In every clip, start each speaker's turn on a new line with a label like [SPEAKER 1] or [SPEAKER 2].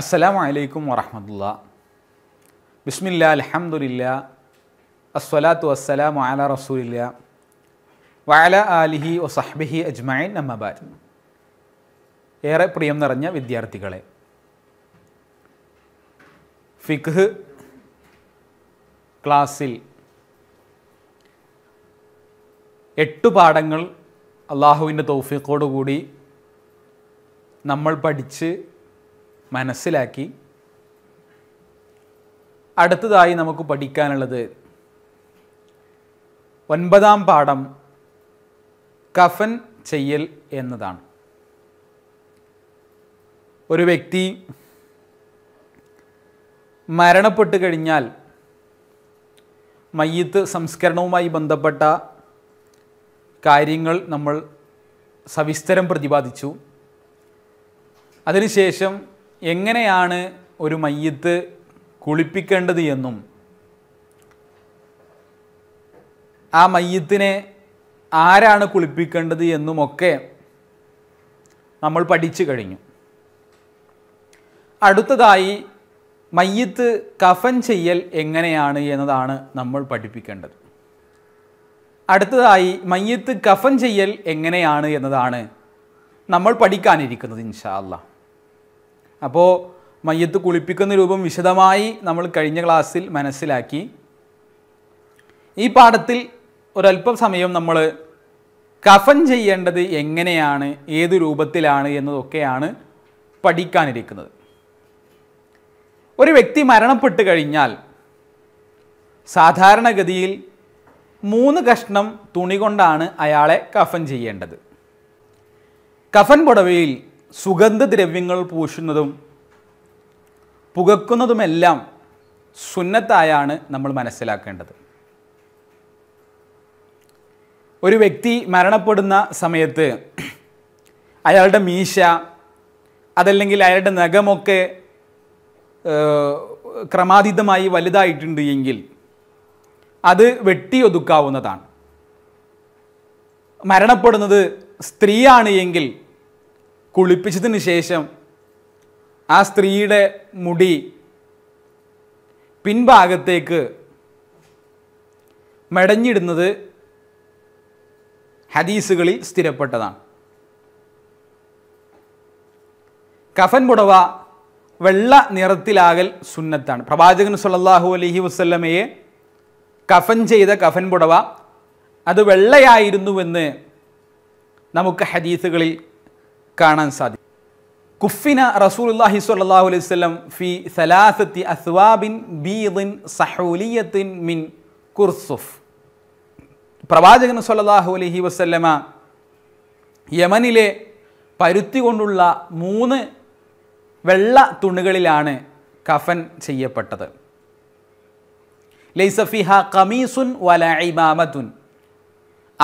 [SPEAKER 1] അസ്സലാമു അലൈക്കും വറഹമത്തുള്ള ബിസ്മില്ല അലഹമുല്ല അസ്വലാത്തു വസ്സലാം വാല റസൂലില്ല വാല ആലിഹി വസഹ്ബിഹി അജ്മായൻ നമ്മബാദ് ഏറെ പ്രിയം നിറഞ്ഞ വിദ്യാർത്ഥികളെ ഫിഖ് ക്ലാസ്സിൽ എട്ട് പാഠങ്ങൾ അള്ളാഹുവിൻ്റെ തോഫിക്കോടുകൂടി നമ്മൾ പഠിച്ച് മനസ്സിലാക്കി അടുത്തതായി നമുക്ക് പഠിക്കാനുള്ളത് ഒൻപതാം പാഠം കഫൻ ചെയ്യൽ എന്നതാണ് ഒരു വ്യക്തി മരണപ്പെട്ട് കഴിഞ്ഞാൽ മയ്യത്ത് സംസ്കരണവുമായി ബന്ധപ്പെട്ട കാര്യങ്ങൾ നമ്മൾ സവിസ്തരം പ്രതിപാദിച്ചു അതിനുശേഷം എങ്ങനെയാണ് ഒരു മയ്യത്ത് കുളിപ്പിക്കേണ്ടത് എന്നും ആ മയ്യത്തിനെ ആരാണ് കുളിപ്പിക്കേണ്ടത് എന്നുമൊക്കെ നമ്മൾ പഠിച്ചു കഴിഞ്ഞു അടുത്തതായി മയ്യത്ത് കഫൻ ചെയ്യൽ എങ്ങനെയാണ് എന്നതാണ് നമ്മൾ പഠിപ്പിക്കേണ്ടത് അടുത്തതായി മയ്യത്ത് കഫൻ ചെയ്യൽ എങ്ങനെയാണ് എന്നതാണ് നമ്മൾ പഠിക്കാനിരിക്കുന്നത് ഇൻഷാ അള്ളാഹ് അപ്പോൾ മയ്യത്ത് കുളിപ്പിക്കുന്ന രൂപം വിശദമായി നമ്മൾ കഴിഞ്ഞ ക്ലാസ്സിൽ മനസ്സിലാക്കി ഈ പാഠത്തിൽ ഒരല്പം സമയം നമ്മൾ കഫൻ ചെയ്യേണ്ടത് എങ്ങനെയാണ് ഏത് രൂപത്തിലാണ് എന്നതൊക്കെയാണ് പഠിക്കാനിരിക്കുന്നത് ഒരു വ്യക്തി മരണപ്പെട്ട് കഴിഞ്ഞാൽ സാധാരണഗതിയിൽ മൂന്ന് കഷ്ണം തുണി കൊണ്ടാണ് അയാളെ കഫൻ ചെയ്യേണ്ടത് കഫൻ പുടവയിൽ സുഗന്ധദ്രവ്യങ്ങൾ പൂശുന്നതും പുകക്കുന്നതുമെല്ലാം സുന്നത്തായാണ് നമ്മൾ മനസ്സിലാക്കേണ്ടത് ഒരു വ്യക്തി മരണപ്പെടുന്ന സമയത്ത് അയാളുടെ മീശ അതല്ലെങ്കിൽ അയാളുടെ നഖമൊക്കെ ക്രമാതീതമായി വലുതായിട്ടുണ്ട് എങ്കിൽ അത് വെട്ടിയൊതുക്കാവുന്നതാണ് മരണപ്പെടുന്നത് സ്ത്രീയാണ് എങ്കിൽ കുളിപ്പിച്ചതിന് ശേഷം ആ സ്ത്രീയുടെ മുടി പിൻഭാഗത്തേക്ക് മെടഞ്ഞിടുന്നത് ഹദീസുകളിൽ സ്ഥിരപ്പെട്ടതാണ് കഫൻ പുടവ വെള്ള നിറത്തിലാകൽ സുന്നത്താണ് പ്രവാചകൻ സുല്ലാഹു അലഹി വസ്ല്ലമയെ കഫൻ ചെയ്ത കഫൻ പുടവ അത് വെള്ളയായിരുന്നുവെന്ന് നമുക്ക് ഹദീസുകളിൽ കാണാൻ സാധിക്കും കുഫിന റസൂലുല്ലാഹി സ്വല്ലല്ലാഹു അലൈഹി വസല്ലം ഫി സലാസത്തി അസ്വാബിൻ ബീദിൻ സഹൂലിയത്തിൻ മിൻ കുർസുഫ് പ്രവാചകൻ സ്വല്ലല്ലാഹു അലൈഹി വസല്ലമ യമനിലെ പരുത്തി കൊണ്ടുള്ള മൂന്ന് വെള്ള തുണികളിലാണ് കഫൻ ചെയ്യപ്പെട്ടത് ലൈസഫിഹ കമീസുൻ വല ഇമാമത്തുൻ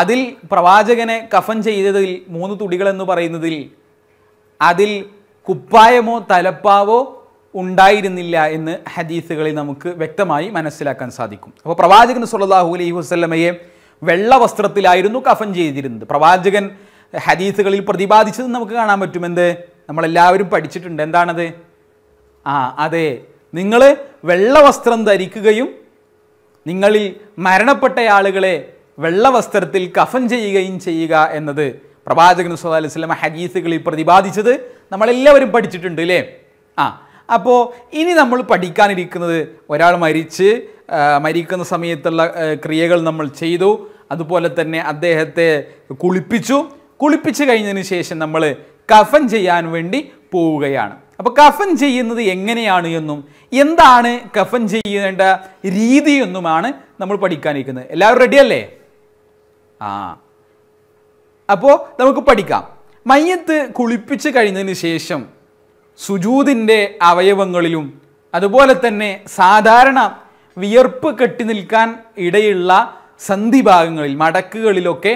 [SPEAKER 1] അതിൽ പ്രവാചകനെ കഫൻ ചെയ്തതിൽ മൂന്ന് തുണികളെന്ന് പറയുന്നതിൽ അതിൽ കുപ്പായമോ തലപ്പാവോ ഉണ്ടായിരുന്നില്ല എന്ന് ഹദീസുകളിൽ നമുക്ക് വ്യക്തമായി മനസ്സിലാക്കാൻ സാധിക്കും അപ്പോൾ പ്രവാചകൻ സുല്ലാഹു അലൈഹി വസ്ലമയെ വെള്ള വസ്ത്രത്തിലായിരുന്നു കഫൻ ചെയ്തിരുന്നത് പ്രവാചകൻ ഹദീസുകളിൽ പ്രതിപാദിച്ചത് നമുക്ക് കാണാൻ പറ്റും എന്ത് നമ്മളെല്ലാവരും പഠിച്ചിട്ടുണ്ട് എന്താണത് ആ അതെ നിങ്ങൾ വസ്ത്രം ധരിക്കുകയും നിങ്ങളിൽ മരണപ്പെട്ട ആളുകളെ വെള്ള വസ്ത്രത്തിൽ കഫൻ ചെയ്യുകയും ചെയ്യുക എന്നത് പ്രവാചകൻ സുല്ലാ അലൈഹി സ്വലമ ഹദീസുകളിൽ പ്രതിപാദിച്ചത് നമ്മളെല്ലാവരും പഠിച്ചിട്ടുണ്ട് അല്ലേ ആ അപ്പോൾ ഇനി നമ്മൾ പഠിക്കാനിരിക്കുന്നത് ഒരാൾ മരിച്ച് മരിക്കുന്ന സമയത്തുള്ള ക്രിയകൾ നമ്മൾ ചെയ്തു അതുപോലെ തന്നെ അദ്ദേഹത്തെ കുളിപ്പിച്ചു കുളിപ്പിച്ച് കഴിഞ്ഞതിന് ശേഷം നമ്മൾ കഫൻ ചെയ്യാൻ വേണ്ടി പോവുകയാണ് അപ്പോൾ കഫൻ ചെയ്യുന്നത് എങ്ങനെയാണ് എന്നും എന്താണ് കഫൻ ചെയ്യേണ്ട രീതിയെന്നുമാണ് നമ്മൾ പഠിക്കാനിരിക്കുന്നത് എല്ലാവരും റെഡിയല്ലേ ആ അപ്പോൾ നമുക്ക് പഠിക്കാം മയ്യത്ത് കുളിപ്പിച്ച് കഴിഞ്ഞതിന് ശേഷം സുജൂതിൻ്റെ അവയവങ്ങളിലും അതുപോലെ തന്നെ സാധാരണ വിയർപ്പ് കെട്ടി നിൽക്കാൻ ഇടയുള്ള സന്ധിഭാഗങ്ങളിൽ മടക്കുകളിലൊക്കെ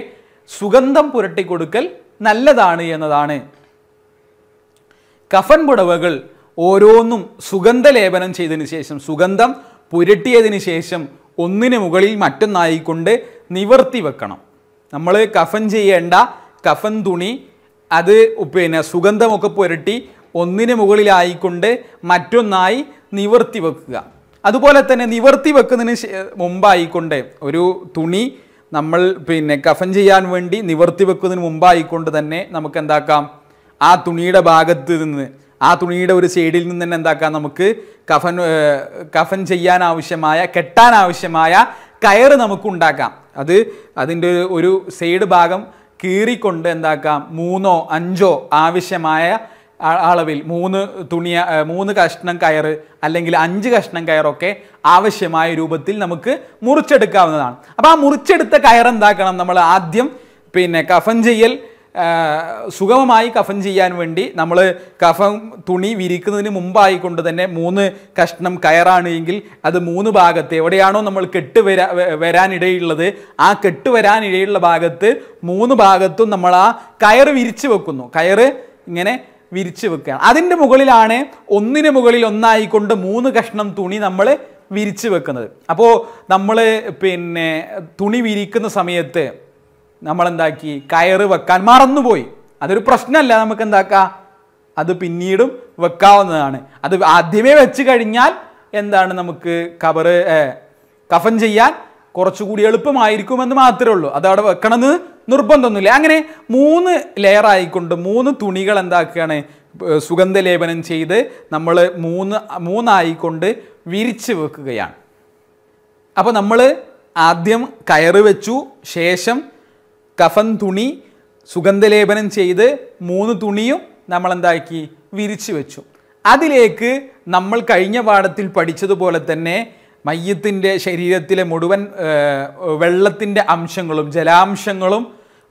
[SPEAKER 1] സുഗന്ധം പുരട്ടിക്കൊടുക്കൽ നല്ലതാണ് എന്നതാണ് കഫൻ പുടവകൾ ഓരോന്നും സുഗന്ധലേപനം ചെയ്തതിന് ശേഷം സുഗന്ധം പുരട്ടിയതിന് ശേഷം ഒന്നിന് മുകളിൽ മറ്റൊന്നായിക്കൊണ്ട് നിവർത്തി വെക്കണം നമ്മൾ കഫൻ ചെയ്യേണ്ട കഫൻ തുണി അത് പിന്നെ സുഗന്ധമൊക്കെ പുരട്ടി ഒന്നിന് മുകളിലായിക്കൊണ്ട് മറ്റൊന്നായി നിവർത്തി വെക്കുക അതുപോലെ തന്നെ നിവർത്തി വെക്കുന്നതിന് മുമ്പായിക്കൊണ്ട് ഒരു തുണി നമ്മൾ പിന്നെ കഫൻ ചെയ്യാൻ വേണ്ടി നിവർത്തി വെക്കുന്നതിന് മുമ്പായിക്കൊണ്ട് തന്നെ നമുക്ക് എന്താക്കാം ആ തുണിയുടെ ഭാഗത്ത് നിന്ന് ആ തുണിയുടെ ഒരു സൈഡിൽ നിന്ന് തന്നെ എന്താക്കാം നമുക്ക് കഫൻ കഫൻ ചെയ്യാൻ ആവശ്യമായ കെട്ടാൻ ആവശ്യമായ കയറ് നമുക്കുണ്ടാക്കാം അത് അതിൻ്റെ ഒരു സൈഡ് ഭാഗം കീറിക്കൊണ്ട് എന്താക്കാം മൂന്നോ അഞ്ചോ ആവശ്യമായ അളവിൽ മൂന്ന് തുണിയ മൂന്ന് കഷ്ണം കയർ അല്ലെങ്കിൽ അഞ്ച് കഷ്ണം കയറൊക്കെ ആവശ്യമായ രൂപത്തിൽ നമുക്ക് മുറിച്ചെടുക്കാവുന്നതാണ് അപ്പോൾ ആ മുറിച്ചെടുത്ത കയർ എന്താക്കണം നമ്മൾ ആദ്യം പിന്നെ കഫൻ ചെയ്യൽ സുഗമമായി കഫൻ ചെയ്യാൻ വേണ്ടി നമ്മൾ കഫം തുണി വിരിക്കുന്നതിന് മുമ്പായിക്കൊണ്ട് തന്നെ മൂന്ന് കഷ്ണം കയറാണ് എങ്കിൽ അത് മൂന്ന് ഭാഗത്ത് എവിടെയാണോ നമ്മൾ കെട്ട് വരാ വരാനിടയുള്ളത് ആ കെട്ട് വരാനിടയുള്ള ഭാഗത്ത് മൂന്ന് ഭാഗത്തും നമ്മൾ ആ കയർ വിരിച്ചു വെക്കുന്നു കയർ ഇങ്ങനെ വിരിച്ചു വെക്കുകയാണ് അതിൻ്റെ മുകളിലാണ് ഒന്നിന് മുകളിൽ ഒന്നായിക്കൊണ്ട് മൂന്ന് കഷ്ണം തുണി നമ്മൾ വിരിച്ചു വെക്കുന്നത് അപ്പോൾ നമ്മൾ പിന്നെ തുണി വിരിക്കുന്ന സമയത്ത് നമ്മളെന്താക്കി കയറ് വെക്കാൻ മറന്നുപോയി അതൊരു പ്രശ്നമല്ല നമുക്ക് എന്താക്കാം അത് പിന്നീടും വെക്കാവുന്നതാണ് അത് ആദ്യമേ വെച്ച് കഴിഞ്ഞാൽ എന്താണ് നമുക്ക് കബറ് കഫൻ ചെയ്യാൻ കുറച്ചുകൂടി എളുപ്പമായിരിക്കുമെന്ന് മാത്രമേ ഉള്ളൂ അത് അവിടെ വെക്കണമെന്ന് നിർബന്ധമൊന്നുമില്ല അങ്ങനെ മൂന്ന് ലെയർ ആയിക്കൊണ്ട് മൂന്ന് തുണികൾ എന്താക്കുകയാണ് സുഗന്ധലേപനം ചെയ്ത് നമ്മൾ മൂന്ന് മൂന്നായിക്കൊണ്ട് വിരിച്ച് വെക്കുകയാണ് അപ്പോൾ നമ്മൾ ആദ്യം കയറ് വെച്ചു ശേഷം കഫൻ തുണി സുഗന്ധലേപനം ചെയ്ത് മൂന്ന് തുണിയും നമ്മൾ എന്താക്കി വിരിച്ചു വെച്ചു അതിലേക്ക് നമ്മൾ കഴിഞ്ഞ പാഠത്തിൽ പഠിച്ചതുപോലെ തന്നെ മയ്യത്തിൻ്റെ ശരീരത്തിലെ മുഴുവൻ വെള്ളത്തിൻ്റെ അംശങ്ങളും ജലാംശങ്ങളും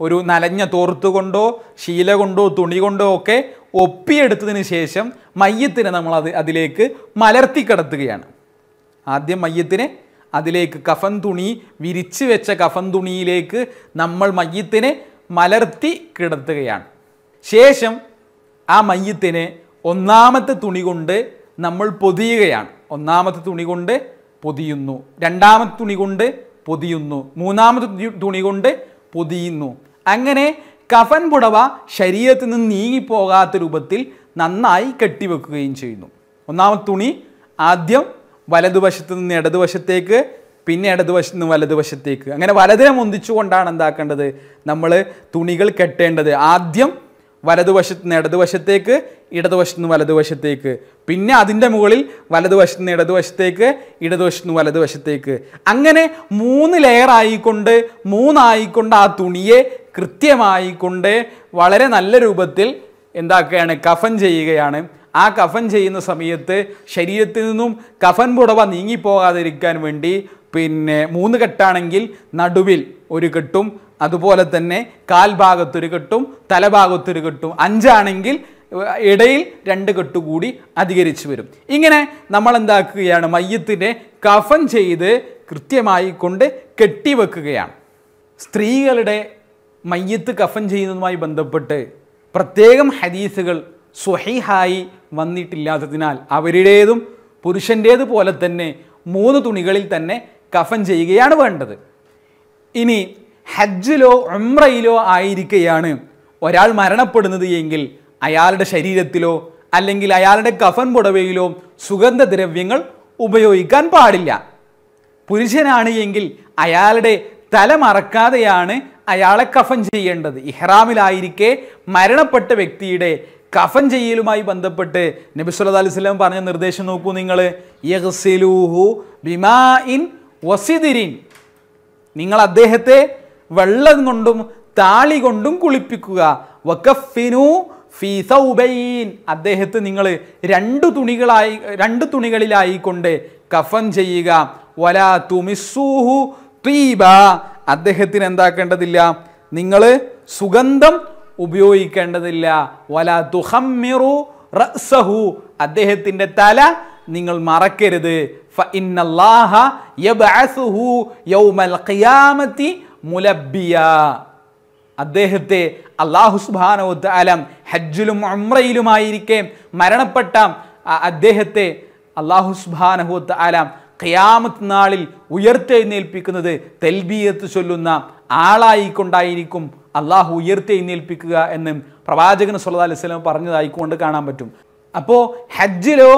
[SPEAKER 1] ഒരു നനഞ്ഞ തോർത്ത് കൊണ്ടോ ശീല കൊണ്ടോ തുണി കൊണ്ടോ ഒക്കെ ഒപ്പിയെടുത്തതിന് ശേഷം മയ്യത്തിനെ അത് അതിലേക്ക് മലർത്തി കിടത്തുകയാണ് ആദ്യം മയ്യത്തിനെ അതിലേക്ക് കഫൻ തുണി വിരിച്ച് വെച്ച കഫൻ തുണിയിലേക്ക് നമ്മൾ മയ്യത്തിനെ മലർത്തി കിടത്തുകയാണ് ശേഷം ആ മയ്യത്തിനെ ഒന്നാമത്തെ തുണി കൊണ്ട് നമ്മൾ പൊതിയുകയാണ് ഒന്നാമത്തെ തുണി കൊണ്ട് പൊതിയുന്നു രണ്ടാമത്തെ തുണി കൊണ്ട് പൊതിയുന്നു മൂന്നാമത്തെ തുണി കൊണ്ട് പൊതിയുന്നു അങ്ങനെ കഫൻ പുടവ ശരീരത്തിൽ നിന്ന് നീങ്ങിപ്പോകാത്ത രൂപത്തിൽ നന്നായി കെട്ടിവെക്കുകയും ചെയ്യുന്നു ഒന്നാമത്തെ തുണി ആദ്യം വലതുവശത്ത് നിന്ന് ഇടതുവശത്തേക്ക് പിന്നെ ഇടതുവശത്ത് നിന്ന് വലതുവശത്തേക്ക് അങ്ങനെ വലതിനെ മുന്തിച്ചുകൊണ്ടാണ് എന്താക്കേണ്ടത് നമ്മൾ തുണികൾ കെട്ടേണ്ടത് ആദ്യം വലതുവശത്ത് നിന്ന് ഇടതുവശത്തേക്ക് ഇടതുവശത്ത് നിന്ന് വലതുവശത്തേക്ക് പിന്നെ അതിൻ്റെ മുകളിൽ വലതുവശത്ത് നിന്ന് ഇടതുവശത്തേക്ക് ഇടതുവശത്ത് നിന്ന് വലതുവശത്തേക്ക് അങ്ങനെ മൂന്ന് ലെയർ ആയിക്കൊണ്ട് മൂന്നായിക്കൊണ്ട് ആ തുണിയെ കൃത്യമായിക്കൊണ്ട് വളരെ നല്ല രൂപത്തിൽ എന്താക്കുകയാണ് കഫൻ ചെയ്യുകയാണ് ആ കഫൻ ചെയ്യുന്ന സമയത്ത് ശരീരത്തിൽ നിന്നും കഫൻ പുടവ നീങ്ങിപ്പോകാതിരിക്കാൻ വേണ്ടി പിന്നെ മൂന്ന് കെട്ടാണെങ്കിൽ നടുവിൽ ഒരു കെട്ടും അതുപോലെ തന്നെ കാൽഭാഗത്തൊരു കെട്ടും തലഭാഗത്തൊരു കെട്ടും അഞ്ചാണെങ്കിൽ ഇടയിൽ രണ്ട് കെട്ട് കൂടി അധികരിച്ചു വരും ഇങ്ങനെ നമ്മൾ എന്താക്കുകയാണ് മയ്യത്തിനെ കഫൻ ചെയ്ത് കൃത്യമായി കൊണ്ട് കെട്ടിവെക്കുകയാണ് സ്ത്രീകളുടെ മയ്യത്ത് കഫൻ ചെയ്യുന്നതുമായി ബന്ധപ്പെട്ട് പ്രത്യേകം ഹദീസുകൾ സ്വഹിഹായി വന്നിട്ടില്ലാത്തതിനാൽ അവരുടേതും പുരുഷൻ്റേത് പോലെ തന്നെ മൂന്ന് തുണികളിൽ തന്നെ കഫൻ ചെയ്യുകയാണ് വേണ്ടത് ഇനി ഹജ്ജിലോ ഉംറയിലോ ആയിരിക്കെയാണ് ഒരാൾ മരണപ്പെടുന്നത് എങ്കിൽ അയാളുടെ ശരീരത്തിലോ അല്ലെങ്കിൽ അയാളുടെ കഫൻ പുടവയിലോ സുഗന്ധദ്രവ്യങ്ങൾ ഉപയോഗിക്കാൻ പാടില്ല പുരുഷനാണ് എങ്കിൽ അയാളുടെ തല മറക്കാതെയാണ് അയാളെ കഫൻ ചെയ്യേണ്ടത് ഇഹ്റാമിലായിരിക്കെ മരണപ്പെട്ട വ്യക്തിയുടെ കഫൻ ചെയ്യലുമായി ബന്ധപ്പെട്ട് നബി സല്ലല്ലാഹു അലൈഹി പറഞ്ഞ നിർദ്ദേശം നോക്കൂ നിങ്ങൾ ബിമാഇൻ വസിദിരിൻ നിങ്ങൾ അദ്ദേഹത്തെ വെള്ളം കൊണ്ടും താളി കൊണ്ടും കുളിപ്പിക്കുക വക്കഫിനു ഫീ സൗബൈൻ അദ്ദേഹത്തെ നിങ്ങൾ രണ്ട് തുണികളായി രണ്ട് തുണികളിലായി കഫൻ ചെയ്യുക വല തുമിസൂഹു തീബ അദ്ദേഹത്തിന് എന്താക്കേണ്ടതില്ല നിങ്ങൾ സുഗന്ധം ഉപയോഗിക്കേണ്ടതില്ല വല തുഹമ്മിറു റസഹു അദ്ദേഹത്തിൻ്റെ തല നിങ്ങൾ മറക്കരുത് മുലബിയ അദ്ദേഹത്തെ അള്ളാഹു സുബാനോത്ത് അലം ഹജ്ജിലും അമ്രയിലുമായിരിക്കെ മരണപ്പെട്ട അദ്ദേഹത്തെ അള്ളാഹു സുബാനഹുത്ത് അലം ഖിയാമത്ത് നാളിൽ ഉയർത്തെഴുന്നേൽപ്പിക്കുന്നത് തെൽബിയത്ത് ചൊല്ലുന്ന ആളായിക്കൊണ്ടായിരിക്കും അള്ളാഹു ഉയർത്തി എഴുന്നേൽപ്പിക്കുക എന്ന് പ്രവാചകൻ സുല്ലാ അലിസ്ലം പറഞ്ഞതായിക്കൊണ്ട് കാണാൻ പറ്റും അപ്പോൾ ഹജ്ജിലോ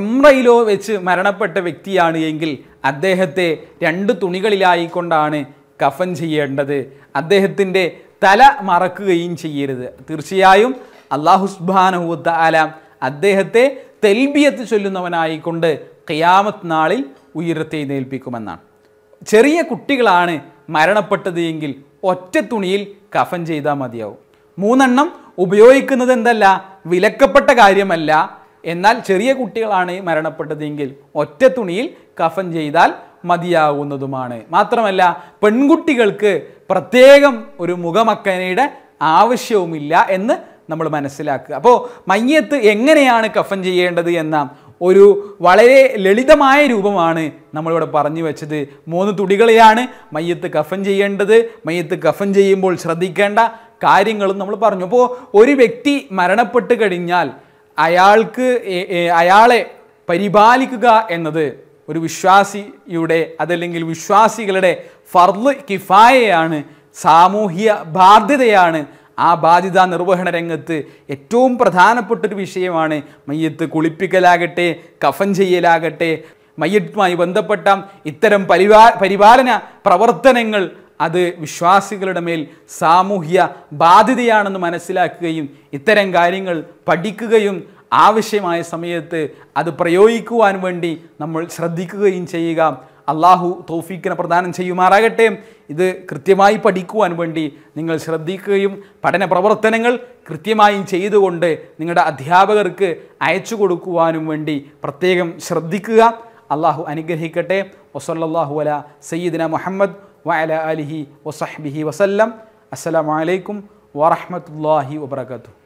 [SPEAKER 1] ഉംറയിലോ വെച്ച് മരണപ്പെട്ട വ്യക്തിയാണ് എങ്കിൽ അദ്ദേഹത്തെ രണ്ട് തുണികളിലായിക്കൊണ്ടാണ് കഫൻ ചെയ്യേണ്ടത് അദ്ദേഹത്തിൻ്റെ തല മറക്കുകയും ചെയ്യരുത് തീർച്ചയായും അള്ളാഹുസ്ബാനഹുത്ത ആലാം അദ്ദേഹത്തെ തെൽബിയത്ത് ചൊല്ലുന്നവനായിക്കൊണ്ട് ഖിയാമത്ത് നാളിൽ ഉയരത്തെ നേൽപ്പിക്കുമെന്നാണ് ചെറിയ കുട്ടികളാണ് മരണപ്പെട്ടത് എങ്കിൽ ഒറ്റ തുണിയിൽ കഫൻ ചെയ്താൽ മതിയാവും മൂന്നെണ്ണം ഉപയോഗിക്കുന്നത് എന്തല്ല വിലക്കപ്പെട്ട കാര്യമല്ല എന്നാൽ ചെറിയ കുട്ടികളാണ് മരണപ്പെട്ടതെങ്കിൽ ഒറ്റ തുണിയിൽ കഫൻ ചെയ്താൽ മതിയാവുന്നതുമാണ് മാത്രമല്ല പെൺകുട്ടികൾക്ക് പ്രത്യേകം ഒരു മുഖമക്കനയുടെ ആവശ്യവുമില്ല എന്ന് നമ്മൾ മനസ്സിലാക്കുക അപ്പോൾ മയ്യത്ത് എങ്ങനെയാണ് കഫൻ ചെയ്യേണ്ടത് എന്ന ഒരു വളരെ ലളിതമായ രൂപമാണ് നമ്മളിവിടെ പറഞ്ഞു വെച്ചത് മൂന്ന് തുടികളിലാണ് മയ്യത്ത് കഫൻ ചെയ്യേണ്ടത് മയ്യത്ത് കഫൻ ചെയ്യുമ്പോൾ ശ്രദ്ധിക്കേണ്ട കാര്യങ്ങളും നമ്മൾ പറഞ്ഞു അപ്പോൾ ഒരു വ്യക്തി മരണപ്പെട്ട് കഴിഞ്ഞാൽ അയാൾക്ക് അയാളെ പരിപാലിക്കുക എന്നത് ഒരു വിശ്വാസിയുടെ അതല്ലെങ്കിൽ വിശ്വാസികളുടെ ഫർദ് കിഫായയാണ് സാമൂഹിക ബാധ്യതയാണ് ആ ബാധ്യതാ നിർവഹണ രംഗത്ത് ഏറ്റവും പ്രധാനപ്പെട്ടൊരു വിഷയമാണ് മയ്യത്ത് കുളിപ്പിക്കലാകട്ടെ കഫൻ ചെയ്യലാകട്ടെ മയ്യത്തുമായി ബന്ധപ്പെട്ട ഇത്തരം പരിപാലന പ്രവർത്തനങ്ങൾ അത് വിശ്വാസികളുടെ മേൽ സാമൂഹ്യ ബാധ്യതയാണെന്ന് മനസ്സിലാക്കുകയും ഇത്തരം കാര്യങ്ങൾ പഠിക്കുകയും ആവശ്യമായ സമയത്ത് അത് പ്രയോഗിക്കുവാൻ വേണ്ടി നമ്മൾ ശ്രദ്ധിക്കുകയും ചെയ്യുക അള്ളാഹു തൗഫീഖിനെ പ്രദാനം ചെയ്യുമാറാകട്ടെ ഇത് കൃത്യമായി പഠിക്കുവാൻ വേണ്ടി നിങ്ങൾ ശ്രദ്ധിക്കുകയും പഠന പ്രവർത്തനങ്ങൾ കൃത്യമായും ചെയ്തുകൊണ്ട് നിങ്ങളുടെ അധ്യാപകർക്ക് അയച്ചു കൊടുക്കുവാനും വേണ്ടി പ്രത്യേകം ശ്രദ്ധിക്കുക അള്ളാഹു അനുഗ്രഹിക്കട്ടെ വസല്ലാഹു അല സയ്യിദിന മുഹമ്മദ് വഅല അലിഹി വസഹ്ബിഹി വസല്ലം അസ്സലാമലൈക്കും വാറഹമത്തല്ലാഹി വബർക്കാത്തു